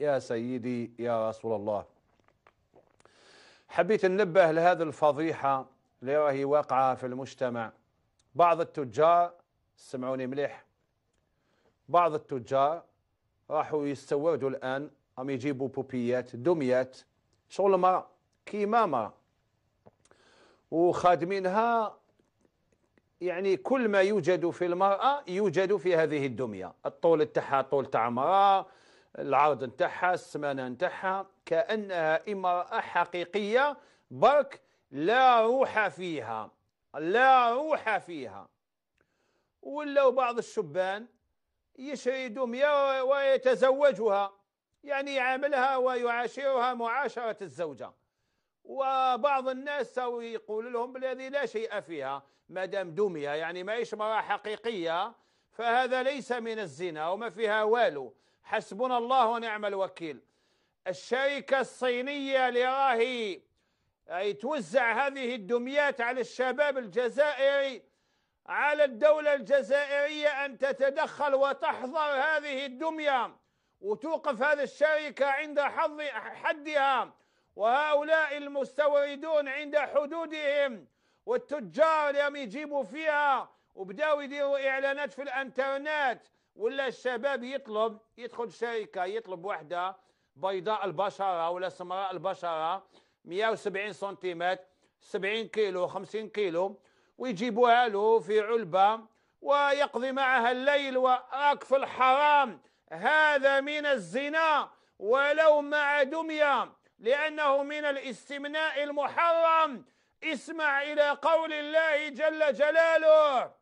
يا سيدي يا رسول الله حبيت ننبه لهذه الفضيحة اللي راهي واقعة في المجتمع بعض التجار سمعوني مليح بعض التجار راحوا يستوردوا الآن هم يجيبوا بوبيات دميات شغل ما كيمامة وخادمينها يعني كل ما يوجد في المرأة يوجد في هذه الدمية الطول تاعها طول تاع امرأة العرض نتاعها السمانه نتاعها كانها امراه حقيقيه برك لا روح فيها لا روح فيها ولاو بعض الشبان دمية ويتزوجها يعني يعاملها ويعاشرها معاشرة الزوجة وبعض الناس يقول لهم الذي لا شيء فيها ما دام دمية يعني ما هيش حقيقية فهذا ليس من الزنا وما فيها والو حسبنا الله ونعم الوكيل الشركة الصينية لراهي أي توزع هذه الدميات على الشباب الجزائري على الدولة الجزائرية أن تتدخل وتحظر هذه الدمية وتوقف هذه الشركة عند حظ حدها وهؤلاء المستوردون عند حدودهم والتجار اللي يجيبوا فيها وبداوا يديروا إعلانات في الأنترنت ولا الشباب يطلب يدخل شركه يطلب وحده بيضاء البشره ولا سمراء البشره 170 سنتيمتر 70 كيلو 50 كيلو ويجيبوها له في علبه ويقضي معها الليل وراك في الحرام هذا من الزنا ولو مع دميه لأنه من الاستمناء المحرم اسمع إلى قول الله جل جلاله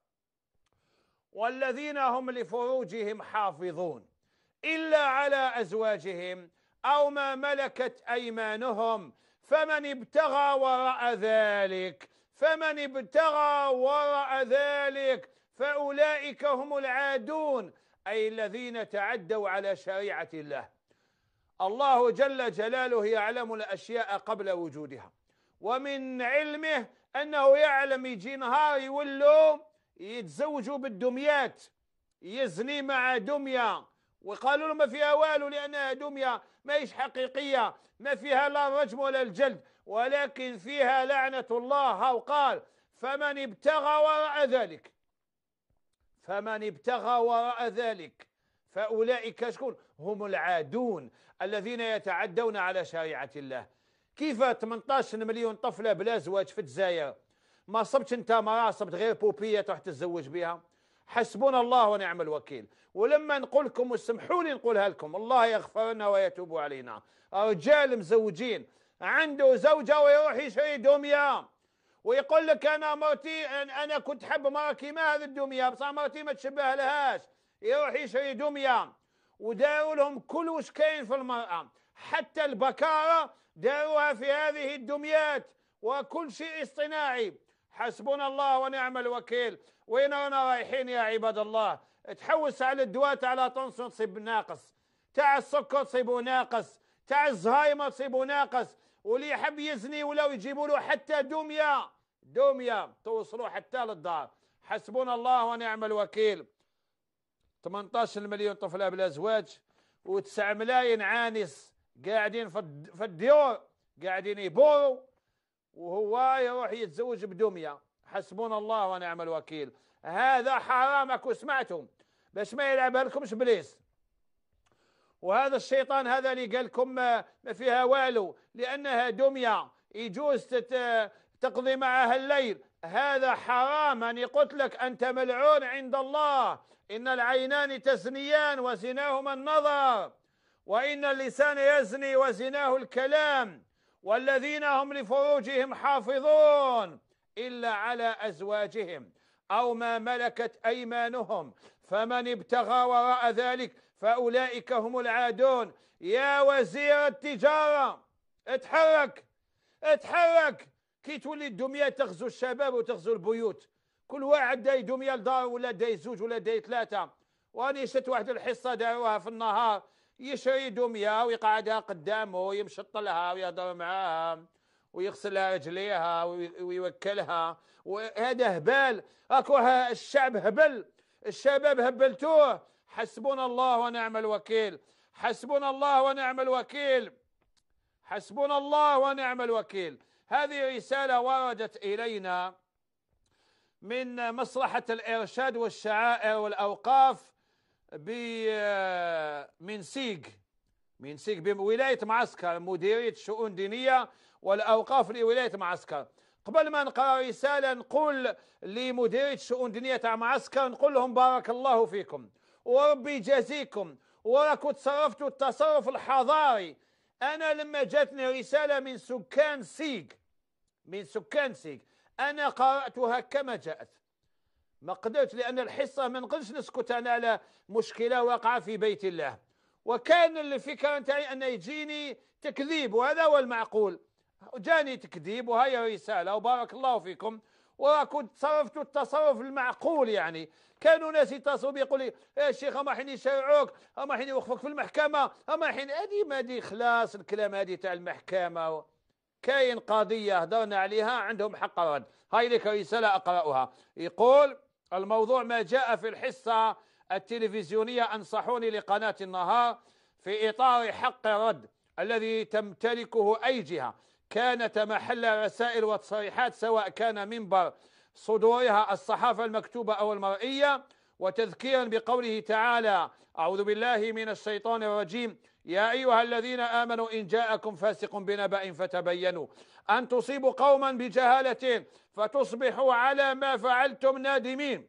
والذين هم لفروجهم حافظون إلا على أزواجهم أو ما ملكت أيمانهم فمن ابتغى وراء ذلك فمن ابتغى وراء ذلك فأولئك هم العادون أي الذين تعدوا على شريعة الله الله جل جلاله يعلم الأشياء قبل وجودها ومن علمه أنه يعلم يجي نهار يولوا يتزوجوا بالدميات يزني مع دميه وقالوا له ما فيها والو لانها دميه ماهيش حقيقيه ما فيها لا رجم ولا الجلد ولكن فيها لعنه الله وقال فمن ابتغى وراء ذلك فمن ابتغى وراء ذلك فاولئك شكون هم العادون الذين يتعدون على شريعه الله كيف 18 مليون طفله بلا زواج في الجزائر ما صبت انت ما صبت غير بوبيه تروح تتزوج بها حسبنا الله ونعم الوكيل ولما نقول لكم واسمحوا لي نقولها لكم الله يغفر لنا ويتوب علينا رجال مزوجين عنده زوجه ويروح يشري دميه ويقول لك انا مرتي انا كنت حب مراكي ما هذه الدميه بصح مرتي ما تشبه لهاش يروح يشري دميه وداروا لهم كل وش كاين في المراه حتى البكاره داروها في هذه الدميات وكل شيء اصطناعي حسبنا الله ونعم الوكيل وين انا رايحين يا عباد الله تحوس على الدوات على لا طنسون تصيب ناقص تاع السكر تصيبه ناقص تاع الزهايمر تصيبه ناقص واللي يحب يزني ولا يجيبوا له حتى دميه دميه توصلوا حتى للدار حسبنا الله ونعم الوكيل 18 مليون طفله بلا زواج و9 ملايين عانس قاعدين في الديور قاعدين يبوروا وهو يروح يتزوج بدمية حسبنا الله ونعم الوكيل هذا حرامك وسمعتم باش ما يلعبها لكمش بليس وهذا الشيطان هذا اللي قال لكم آه، ما فيها والو لانها دميه يجوز تقضي معها الليل هذا حرام أني قلت لك أنت ملعون عند الله إن العينان تزنيان وزناهما النظر وإن اللسان يزني وزناه الكلام والذين هم لفروجهم حافظون إلا على أزواجهم أو ما ملكت أيمانهم فمن ابتغى وراء ذلك فأولئك هم العادون يا وزير التجارة اتحرك اتحرك كي تولي الدمية تغزو الشباب وتغزو البيوت كل واحد داي دمية لدار ولا داي زوج ولا داي ثلاثة واني شت واحد الحصة داروها في النهار يشري دمية ويقعدها قدامه ويمشط لها ويهضر معاها ويغسلها رجليها ويوكلها وهذا هبال اكو الشعب هبل الشباب هبلتوه حسبنا الله ونعم الوكيل حسبنا الله ونعم الوكيل حسبنا الله ونعم الوكيل هذه رسالة وردت إلينا من مصلحة الإرشاد والشعائر والأوقاف ب من سيج من سيج بولاية معسكر مديرية الشؤون الدينية والأوقاف لولاية معسكر قبل ما نقرأ رسالة نقول لمديرية الشؤون الدينية تاع معسكر نقول لهم بارك الله فيكم وربي يجازيكم وراكم تصرفتوا التصرف الحضاري أنا لما جاتني رسالة من سكان سيج من سكان سيج أنا قرأتها كما جاءت ما قدرت لأن الحصة ما نقدرش نسكت أنا على مشكلة واقعة في بيت الله وكان الفكرة أن يجيني تكذيب وهذا هو المعقول جاني تكذيب وهي رسالة وبارك الله فيكم وكنت تصرفت التصرف المعقول يعني كانوا ناس يتصلوا بي يقول لي يا إيه شيخ اما حين يشرعوك اما حين يوقفوك في المحكمه اما حين هذه ما دي خلاص الكلام هذه تاع المحكمه كاين قضيه هضرنا عليها عندهم حق الرد هاي لك رساله اقراها يقول الموضوع ما جاء في الحصه التلفزيونية أنصحوني لقناة النهار في إطار حق الرد الذي تمتلكه أي جهة كانت محل رسائل وتصريحات سواء كان منبر صدورها الصحافة المكتوبة أو المرئية وتذكيرا بقوله تعالى أعوذ بالله من الشيطان الرجيم يا أيها الذين آمنوا إن جاءكم فاسق بنبأ فتبينوا أن تصيبوا قوما بجهالة فتصبحوا على ما فعلتم نادمين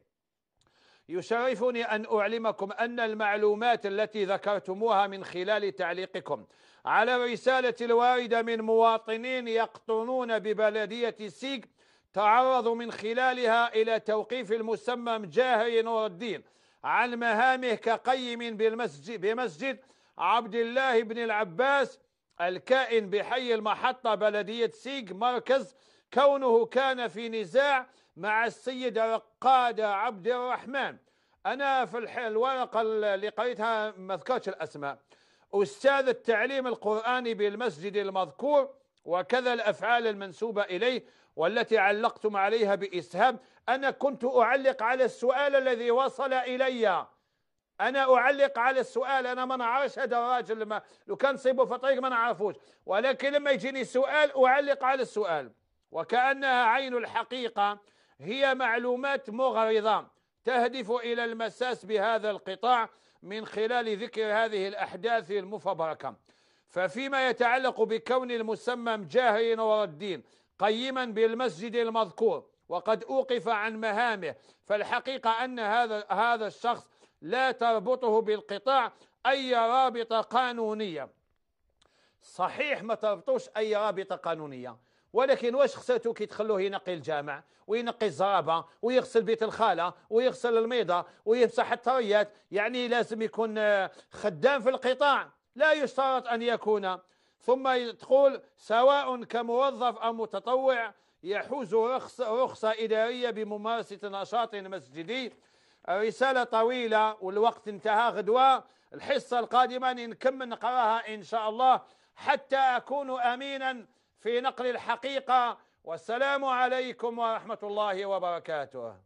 يشرفني أن أعلمكم أن المعلومات التي ذكرتموها من خلال تعليقكم على الرسالة الواردة من مواطنين يقطنون ببلدية سيك تعرضوا من خلالها إلى توقيف المسمم جاهر نور الدين عن مهامه كقيم بالمسجد بمسجد عبد الله بن العباس الكائن بحي المحطة بلدية سيج مركز كونه كان في نزاع مع السيدة رقادة عبد الرحمن أنا في الورقة اللي قريتها ما ذكرتش الأسماء أستاذ التعليم القرآني بالمسجد المذكور وكذا الأفعال المنسوبة إليه والتي علقتم عليها بإسهام أنا كنت أعلق على السؤال الذي وصل إلي أنا أعلق على السؤال أنا ما نعرفش هذا الراجل لما لو كان صيبه في طريق ما نعرفوش ولكن لما يجيني سؤال أعلق على السؤال وكأنها عين الحقيقة هي معلومات مغرضة تهدف إلى المساس بهذا القطاع من خلال ذكر هذه الأحداث المفبركة ففيما يتعلق بكون المسمى مجاهي نور الدين قيما بالمسجد المذكور وقد أوقف عن مهامه فالحقيقة أن هذا هذا الشخص لا تربطه بالقطاع أي رابطة قانونية صحيح ما تربطوش أي رابطة قانونية ولكن واش خصاتو كي تخلوه ينقي الجامع وينقي الزرابه ويغسل بيت الخاله ويغسل الميضه ويمسح الطريات يعني لازم يكون آه، خدام في القطاع لا يشترط ان يكون ثم تقول سواء كموظف او متطوع يحوز رخصه رخصه اداريه بممارسه نشاط مسجدي رساله طويله والوقت انتهى غدوه الحصه القادمه نكمل نقراها ان شاء الله حتى اكون امينا في نقل الحقيقة والسلام عليكم ورحمة الله وبركاته